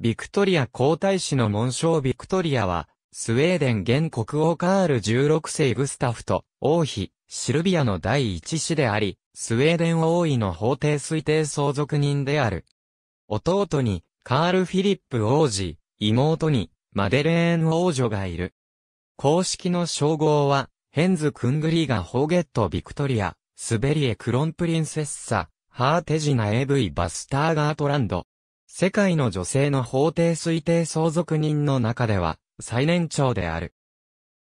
ビクトリア皇太子の紋章ビクトリアは、スウェーデン現国王カール16世グスタフと王妃、シルビアの第一子であり、スウェーデン王位の法定推定相続人である。弟に、カール・フィリップ王子、妹に、マデレーン王女がいる。公式の称号は、ヘンズ・クングリーガ・ホーゲット・ビクトリア、スベリエ・クロンプリンセッサ、ハーテジナエヴィ・バスターガートランド。世界の女性の法定推定相続人の中では、最年長である。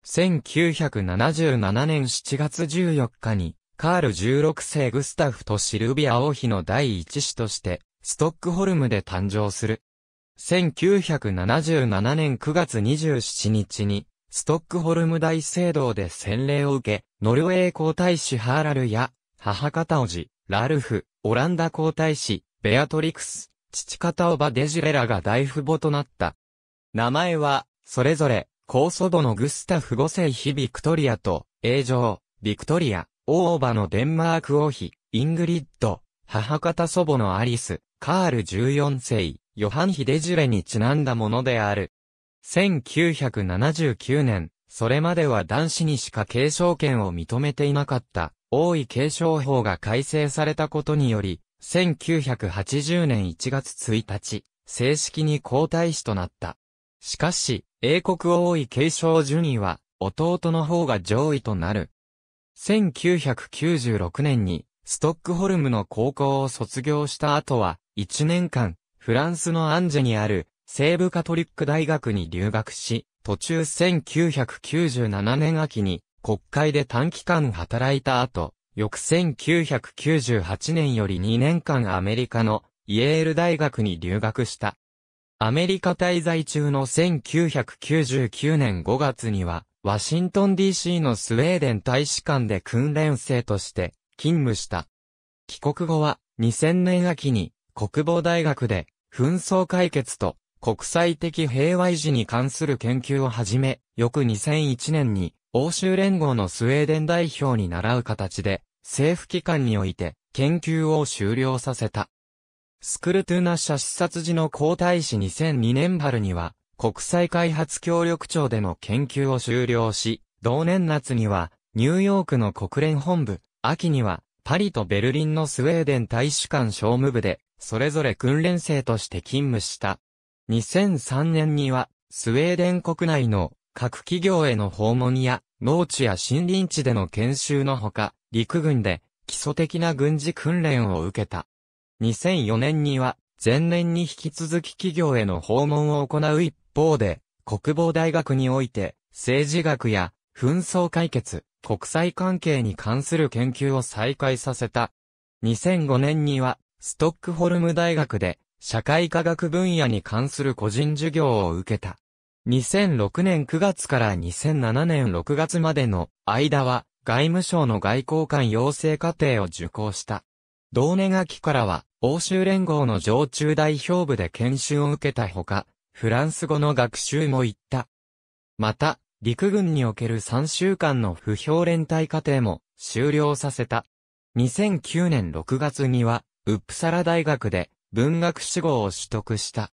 1977年7月14日に、カール16世グスタフとシルビア王妃の第一子として、ストックホルムで誕生する。1977年9月27日に、ストックホルム大聖堂で洗礼を受け、ノルウェー皇太子ハーラルや、母方おじ、ラルフ、オランダ皇太子、ベアトリクス、父方おばデジレラが大父母となった。名前は、それぞれ、高祖母のグスタフ5世妃ビクトリアと、永城、ビクトリア、大おばのデンマーク王妃、イングリッド、母方祖母のアリス、カール14世、ヨハンヒデジュレにちなんだものである。1979年、それまでは男子にしか継承権を認めていなかった、王位継承法が改正されたことにより、1980年1月1日、正式に皇太子となった。しかし、英国王位継承順位は、弟の方が上位となる。1996年に、ストックホルムの高校を卒業した後は、1年間、フランスのアンジェにある、西部カトリック大学に留学し、途中1997年秋に、国会で短期間働いた後、翌1998年より2年間アメリカのイェール大学に留学した。アメリカ滞在中の1999年5月には、ワシントン DC のスウェーデン大使館で訓練生として勤務した。帰国後は2000年秋に国防大学で紛争解決と国際的平和維持に関する研究を始め、翌2001年に欧州連合のスウェーデン代表に習う形で政府機関において研究を終了させた。スクルトゥナ社視察時の皇太子2002年春には国際開発協力庁での研究を終了し、同年夏にはニューヨークの国連本部、秋にはパリとベルリンのスウェーデン大使館商務部で、それぞれ訓練生として勤務した。2003年には、スウェーデン国内の各企業への訪問や、農地や森林地での研修のほか、陸軍で基礎的な軍事訓練を受けた。2004年には前年に引き続き企業への訪問を行う一方で、国防大学において政治学や紛争解決、国際関係に関する研究を再開させた。2005年にはストックホルム大学で社会科学分野に関する個人授業を受けた。2006年9月から2007年6月までの間は外務省の外交官養成課程を受講した。同年秋からは、欧州連合の常駐代表部で研修を受けたほか、フランス語の学習も行った。また、陸軍における3週間の不評連帯課程も終了させた。2009年6月には、ウップサラ大学で文学士号を取得した。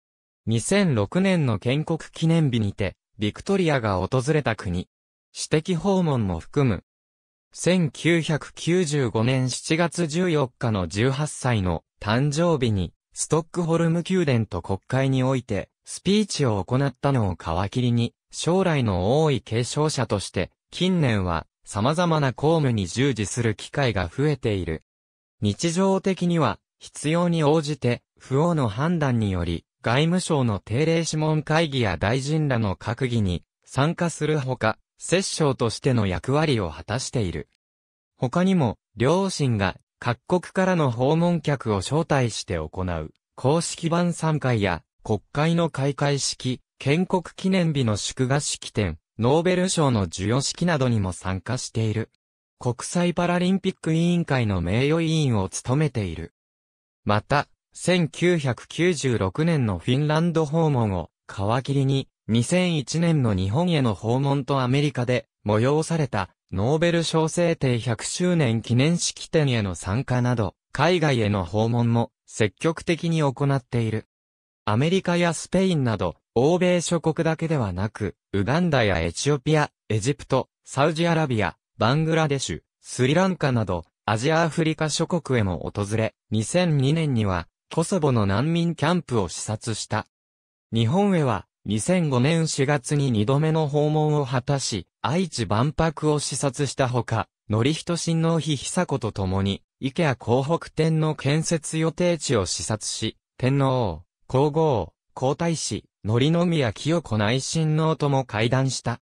2006年の建国記念日にて、ビクトリアが訪れた国。私的訪問も含む1995年7月14日の18歳の誕生日に、ストックホルム宮殿と国会において、スピーチを行ったのを皮切りに、将来の多い継承者として、近年は様々な公務に従事する機会が増えている。日常的には、必要に応じて、不応の判断により、外務省の定例諮問会議や大臣らの閣議に参加するほか、摂政としての役割を果たしている。他にも、両親が各国からの訪問客を招待して行う、公式版参会や、国会の開会式、建国記念日の祝賀式典、ノーベル賞の授与式などにも参加している。国際パラリンピック委員会の名誉委員を務めている。また、1996年のフィンランド訪問を皮切りに、2001年の日本への訪問とアメリカで催されたノーベル賞制定100周年記念式典への参加など、海外への訪問も積極的に行っている。アメリカやスペインなど、欧米諸国だけではなく、ウガンダやエチオピア、エジプト、サウジアラビア、バングラデシュ、スリランカなど、アジアアフリカ諸国へも訪れ、2002年には、コソボの難民キャンプを視察した。日本へは、2005年4月に2度目の訪問を果たし、愛知万博を視察したほか、則人親王妃久子と共に、池谷広北店の建設予定地を視察し、天皇、皇后、皇太子、則宮清子内親王とも会談した。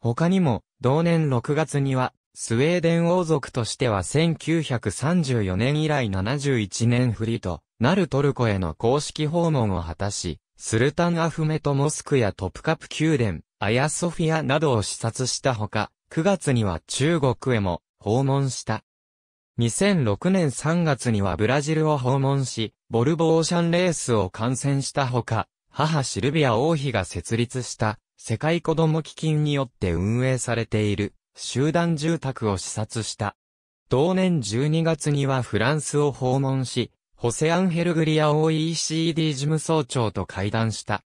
他にも、同年6月には、スウェーデン王族としては1934年以来71年振りとなるトルコへの公式訪問を果たし、スルタンアフメトモスクやトプカプ宮殿、アヤソフィアなどを視察したほか、9月には中国へも訪問した。2006年3月にはブラジルを訪問し、ボルボオーシャンレースを観戦したほか、母シルビア王妃が設立した世界子ども基金によって運営されている集団住宅を視察した。同年12月にはフランスを訪問し、ホセアンヘルグリア OECD 事務総長と会談した。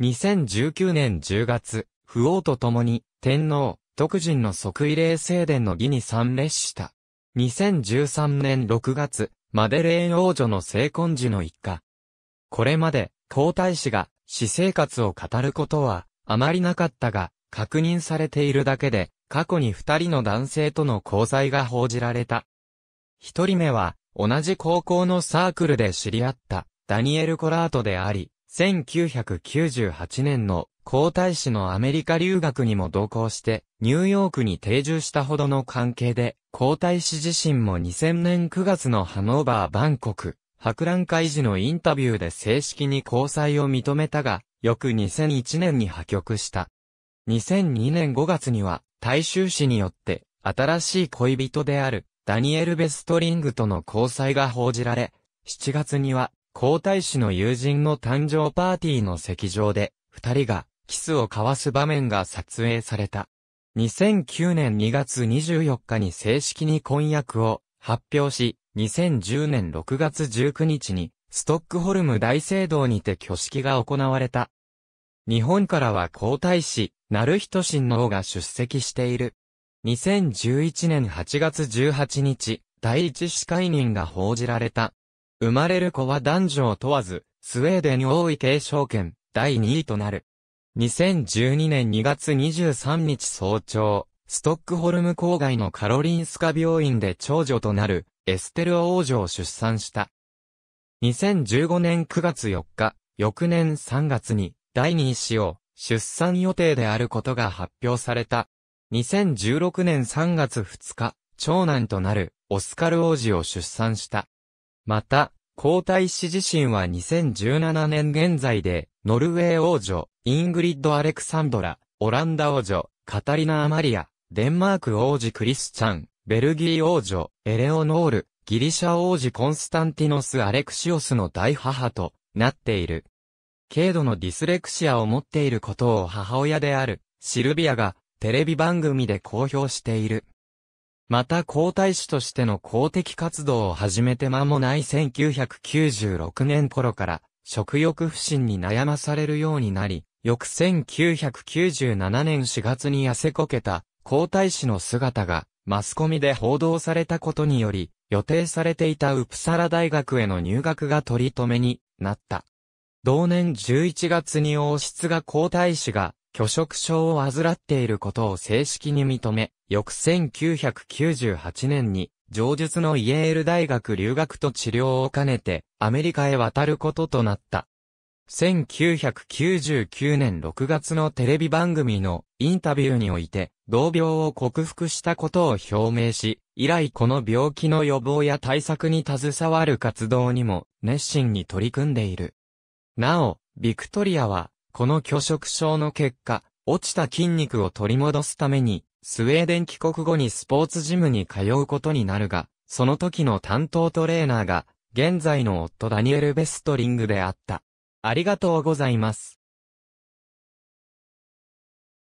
2019年10月、不王と共に、天皇、徳人の即位礼正殿の儀に参列した。2013年6月、マデレーン王女の成婚時の一家。これまで、皇太子が、私生活を語ることは、あまりなかったが、確認されているだけで、過去に二人の男性との交際が報じられた。一人目は、同じ高校のサークルで知り合ったダニエル・コラートであり、1998年の皇太子のアメリカ留学にも同行して、ニューヨークに定住したほどの関係で、皇太子自身も2000年9月のハノーバー・バンコク、博覧会時のインタビューで正式に交際を認めたが、翌2001年に破局した。2002年5月には、大衆誌によって、新しい恋人である、ダニエル・ベストリングとの交際が報じられ、7月には、皇太子の友人の誕生パーティーの席上で、二人がキスを交わす場面が撮影された。2009年2月24日に正式に婚約を発表し、2010年6月19日にストックホルム大聖堂にて挙式が行われた。日本からは皇太子、なるひと親王が出席している。2011年8月18日、第一司会人が報じられた。生まれる子は男女を問わず、スウェーデン王位継承権、第2位となる。2012年2月23日早朝、ストックホルム郊外のカロリンスカ病院で長女となる、エステル王女を出産した。2015年9月4日、翌年3月に、第2子を、出産予定であることが発表された。2016年3月2日、長男となるオスカル王子を出産した。また、皇太子自身は2017年現在で、ノルウェー王女、イングリッド・アレクサンドラ、オランダ王女、カタリナ・アマリア、デンマーク王子クリスチャン、ベルギー王女、エレオノール、ギリシャ王子コンスタンティノス・アレクシオスの大母となっている。軽度のディスレクシアを持っていることを母親である、シルビアがテレビ番組で公表している。また皇太子としての公的活動を始めて間もない1996年頃から食欲不振に悩まされるようになり、翌1997年4月に痩せこけた皇太子の姿がマスコミで報道されたことにより、予定されていたウプサラ大学への入学が取り留めになった。同年11月に王室が皇太子が拒食症を患っていることを正式に認め、翌1998年に、上述のイエール大学留学と治療を兼ねて、アメリカへ渡ることとなった。1999年6月のテレビ番組のインタビューにおいて、同病を克服したことを表明し、以来この病気の予防や対策に携わる活動にも熱心に取り組んでいる。なお、ビクトリアはこの拒食症の結果、落ちた筋肉を取り戻すために、スウェーデン帰国後にスポーツジムに通うことになるが、その時の担当トレーナーが、現在の夫ダニエル・ベストリングであった。ありがとうございます。